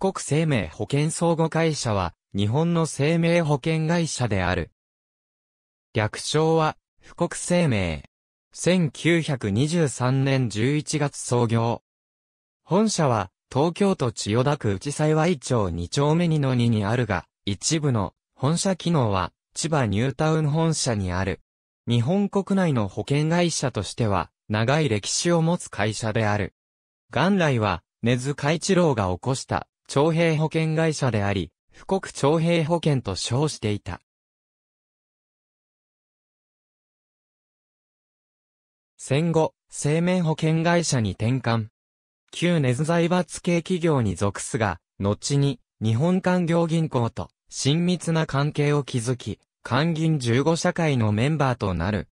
国生命保険相互会社は、日本の生命保険会社である。略称は、富国生命。1923年11月創業。本社は、東京都千代田区内幸町2丁目2の2にあるが、一部の本社機能は、千葉ニュータウン本社にある。日本国内の保険会社としては、長い歴史を持つ会社である。元来は、根津海一郎が起こした徴兵保険会社であり、富国徴兵保険と称していた。戦後、生命保険会社に転換。旧ネズ財閥系企業に属すが、後に、日本官業銀行と、親密な関係を築き、官銀15社会のメンバーとなる。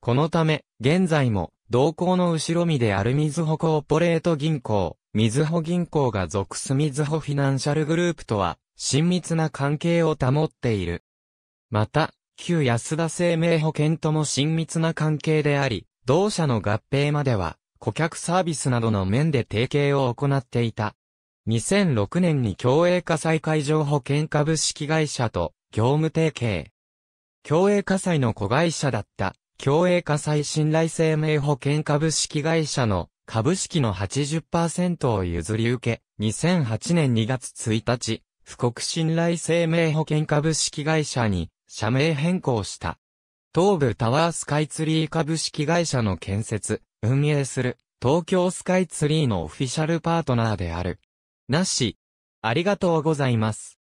このため、現在も、同行の後ろ身である水穂コーポレート銀行、水穂銀行が属す水ずフィナンシャルグループとは、親密な関係を保っている。また、旧安田生命保険とも親密な関係であり、同社の合併までは、顧客サービスなどの面で提携を行っていた。2006年に共栄火災会場保険株式会社と業務提携。共栄火災の子会社だった、共栄火災信頼生命保険株式会社の株式の80%を譲り受け、2008年2月1日、富国信頼生命保険株式会社に社名変更した。東部タワースカイツリー株式会社の建設、運営する東京スカイツリーのオフィシャルパートナーである。なし、ありがとうございます。